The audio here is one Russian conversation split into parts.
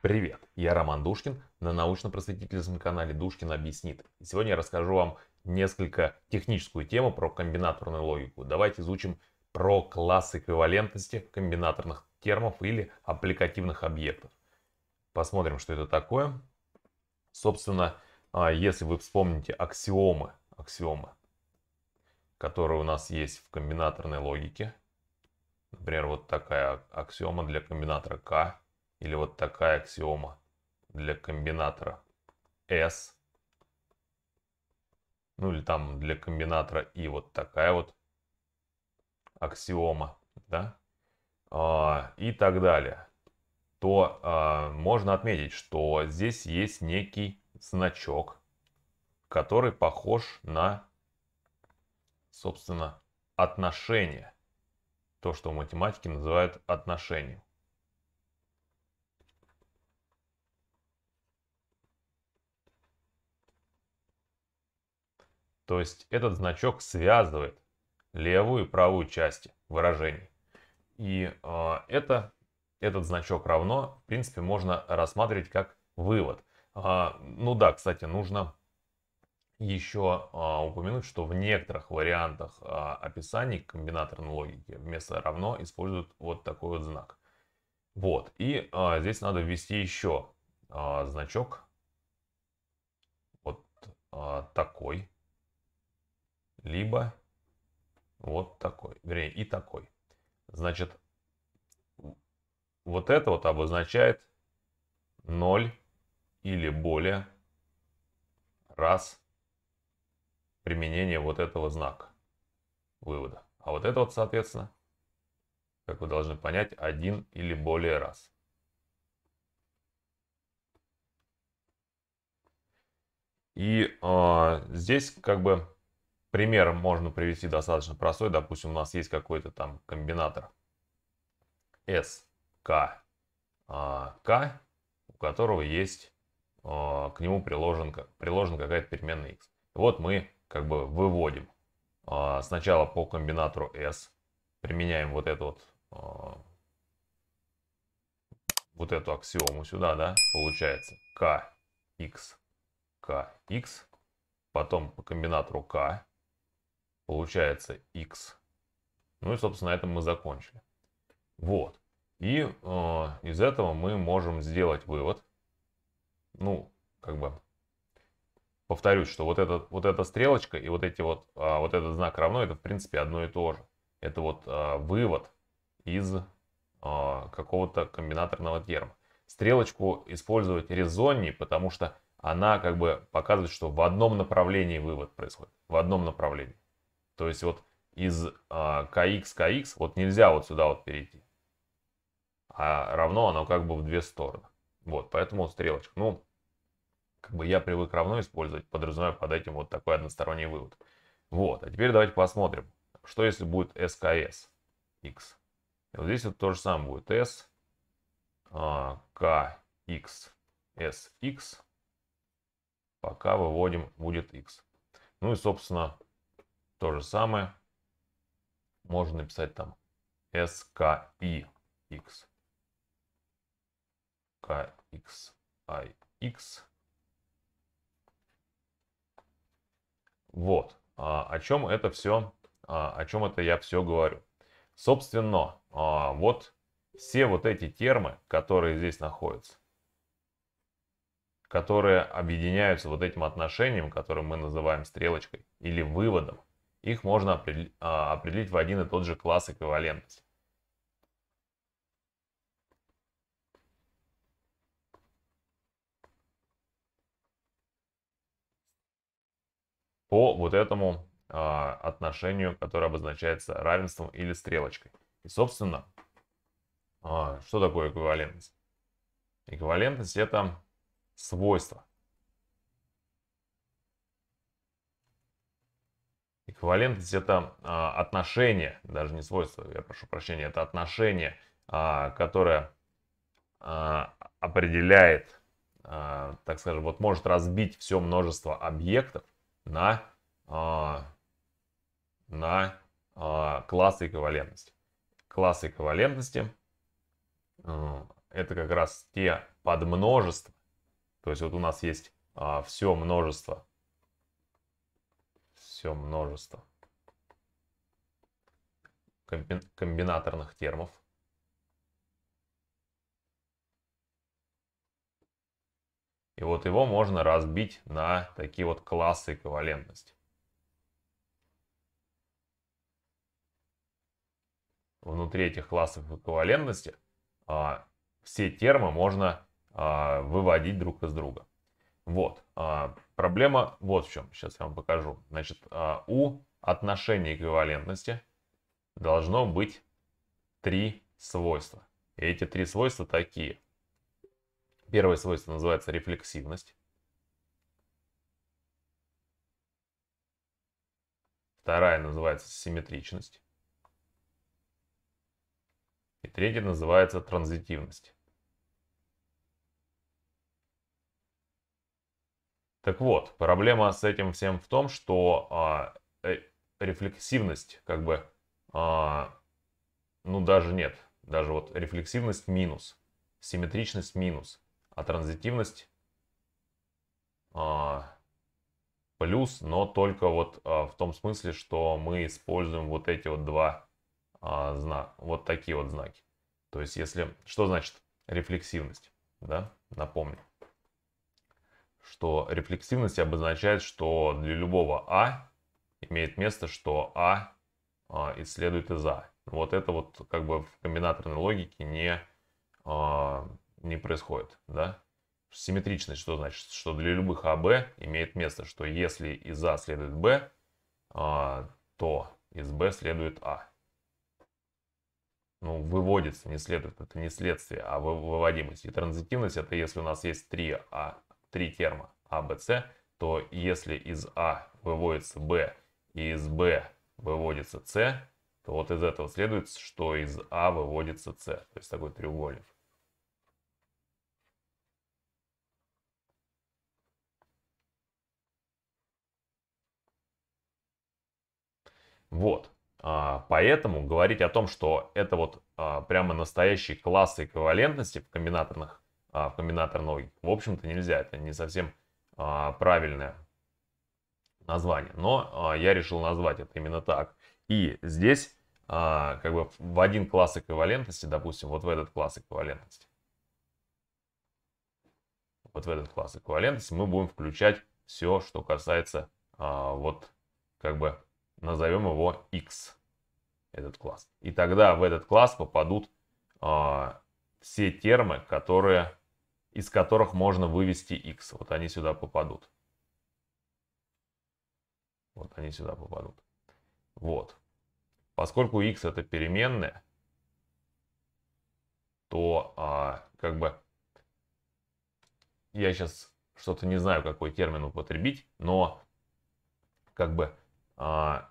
Привет, я Роман Душкин на научно-просветительском канале Душкин объяснит. сегодня я расскажу вам несколько техническую тему про комбинаторную логику. Давайте изучим про класс эквивалентности комбинаторных термов или аппликативных объектов. Посмотрим, что это такое. Собственно, а, если вы вспомните аксиомы, аксиомы, которые у нас есть в комбинаторной логике, Например, вот такая аксиома для комбинатора К или вот такая аксиома для комбинатора S. Ну или там для комбинатора И вот такая вот аксиома, да, а, и так далее, то а, можно отметить, что здесь есть некий значок, который похож на, собственно, отношение то, что в математике называют отношением. То есть этот значок связывает левую и правую части выражений. И э, это, этот значок равно, в принципе, можно рассматривать как вывод. Э, ну да, кстати, нужно еще а, упомянуть, что в некоторых вариантах а, описаний комбинаторной логики вместо равно используют вот такой вот знак. Вот, и а, здесь надо ввести еще а, значок вот а, такой, либо вот такой, вернее и такой. Значит, вот это вот обозначает 0 или более раз применение вот этого знака вывода. А вот это вот, соответственно, как вы должны понять, один или более раз. И э, здесь как бы пример можно привести достаточно простой. Допустим, у нас есть какой-то там комбинатор S, K, а, K, у которого есть, э, к нему приложен, приложен какая-то переменная X. Вот мы как бы выводим. А, сначала по комбинатору S применяем вот эту вот, а, вот эту аксиому сюда, да, получается K, X, K, X. Потом по комбинатору K получается X. Ну и, собственно, на этом мы закончили. Вот. И э, из этого мы можем сделать вывод. Ну, как бы повторюсь, что вот, этот, вот эта стрелочка и вот, эти вот, а, вот этот знак равно, это в принципе одно и то же. Это вот а, вывод из а, какого-то комбинаторного терма. Стрелочку использовать резоннее, потому что она как бы показывает, что в одном направлении вывод происходит. В одном направлении. То есть вот из а, kx, kx вот нельзя вот сюда вот перейти. А равно оно как бы в две стороны. Вот, поэтому стрелочка. Ну, как бы я привык равно использовать, подразумевая под этим вот такой односторонний вывод. Вот, а теперь давайте посмотрим, что если будет SKS, X. И вот здесь вот то же самое будет S, а, K, X, S, X. Пока выводим, будет X. Ну и, собственно, то же самое. Можно написать там SKI, X. KX, I, X. Вот, а, о чем это все, а, о чем это я все говорю. Собственно, а, вот все вот эти термы, которые здесь находятся, которые объединяются вот этим отношением, которое мы называем стрелочкой или выводом, их можно определить в один и тот же класс эквивалентности. по вот этому э, отношению, которое обозначается равенством или стрелочкой. И, собственно, э, что такое эквивалентность? Эквивалентность это свойство. Эквивалентность это э, отношение, даже не свойство, я прошу прощения, это отношение, э, которое э, определяет, так скажем, вот может разбить все множество объектов на, а, на а, классы эквивалентности. Классы эквивалентности э, это как раз те подмножества, то есть вот у нас есть а, все множество, все множество комбинаторных термов, И вот его можно разбить на такие вот классы эквивалентности. Внутри этих классов эквивалентности а, все термы можно а, выводить друг из друга. Вот. А, проблема вот в чем. Сейчас я вам покажу. Значит, а, у отношения эквивалентности должно быть три свойства. И эти три свойства такие. Первое свойство называется рефлексивность. Вторая называется симметричность. И третье называется транзитивность. Так вот, проблема с этим всем в том, что а, э, рефлексивность, как бы, а, ну даже нет, даже вот рефлексивность минус, симметричность минус а транзитивность а, плюс, но только вот а, в том смысле, что мы используем вот эти вот два а, знака, вот такие вот знаки. То есть если, что значит рефлексивность, да, напомню, что рефлексивность обозначает, что для любого А имеет место, что А, а исследует из А. Вот это вот как бы в комбинаторной логике не а, не происходит, да? Симметричность, что значит? Что для любых АБ имеет место, что если из А следует Б, а, то из Б следует А. Ну, выводится, не следует, это не следствие, а выводимость. И транзитивность, это если у нас есть три, а, три терма А, Б, С, то если из А выводится Б и из Б выводится С, то вот из этого следует, что из А выводится С. То есть такой треугольник. Вот. А, поэтому говорить о том, что это вот а, прямо настоящий класс эквивалентности в комбинаторных, а, в комбинаторной в общем-то нельзя. Это не совсем правильное название. Но я решил назвать это именно так. И здесь как бы в один класс эквивалентности, допустим, вот в этот класс эквивалентности. Вот в этот класс эквивалентности мы будем включать все, что касается вот как бы назовем его X, этот класс. И тогда в этот класс попадут э, все термы, которые, из которых можно вывести X. Вот они сюда попадут. Вот они сюда попадут. Вот. Поскольку X это переменная, то а, как бы я сейчас что-то не знаю, какой термин употребить, но как бы а,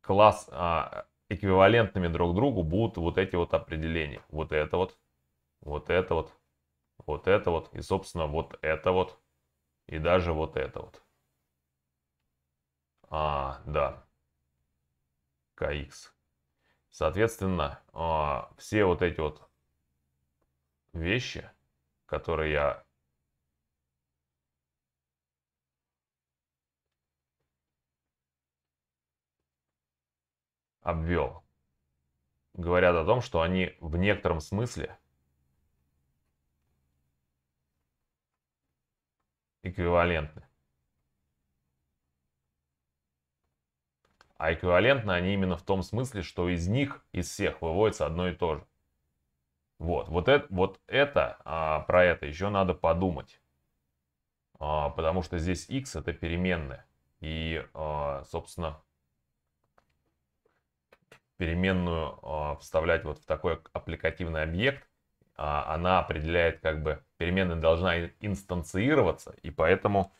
класс, а, эквивалентными друг другу будут вот эти вот определения. Вот это вот, вот это вот, вот это вот и, собственно, вот это вот и даже вот это вот. А, да. КХ. Соответственно, а, все вот эти вот вещи, которые я обвел. Говорят о том, что они в некотором смысле эквивалентны. А эквивалентны они именно в том смысле, что из них, из всех выводится одно и то же. Вот, вот это, вот это а, про это еще надо подумать. А, потому что здесь x это переменная. И, а, собственно, переменную а, вставлять вот в такой аппликативный объект, а, она определяет как бы, переменная должна инстанцироваться, и поэтому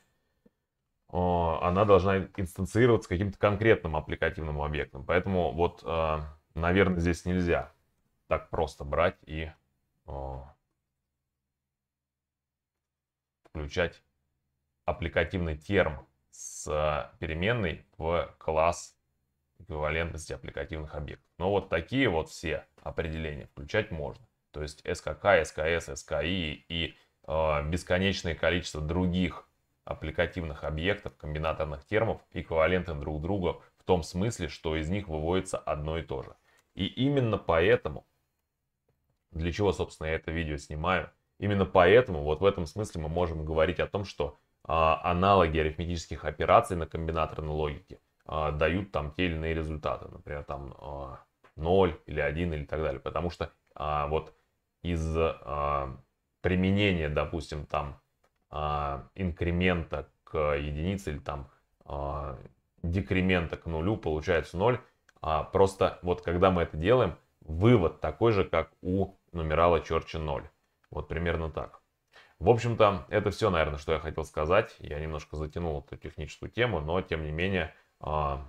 а, она должна инстанцироваться каким-то конкретным аппликативным объектом. Поэтому вот, а, наверное, здесь нельзя так просто брать и а, включать аппликативный терм с а, переменной в класс эквивалентности аппликативных объектов. Но вот такие вот все определения включать можно. То есть SKK, SKS, SKI и э, бесконечное количество других аппликативных объектов, комбинаторных термов эквивалентны друг другу в том смысле, что из них выводится одно и то же. И именно поэтому, для чего, собственно, я это видео снимаю, именно поэтому вот в этом смысле мы можем говорить о том, что э, аналоги арифметических операций на комбинаторной логике – а, дают там те или иные результаты, например, там э, а, 0 или 1 или так далее, потому что а, вот из применения, допустим, там инкремента к единице или там декремента к нулю получается 0, а просто вот когда мы это делаем, вывод такой же, как у нумерала Черча 0. Вот примерно так. В общем-то, это все, наверное, что я хотел сказать. Я немножко затянул эту техническую тему, но тем не менее, а,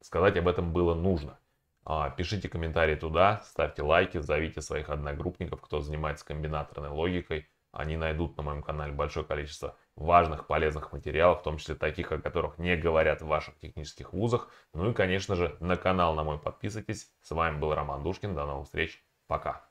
сказать об этом было нужно. А, пишите комментарии туда, ставьте лайки, зовите своих одногруппников, кто занимается комбинаторной логикой. Они найдут на моем канале большое количество важных, полезных материалов, в том числе таких, о которых не говорят в ваших технических вузах. Ну и, конечно же, на канал на мой подписывайтесь. С вами был Роман Душкин. До новых встреч. Пока.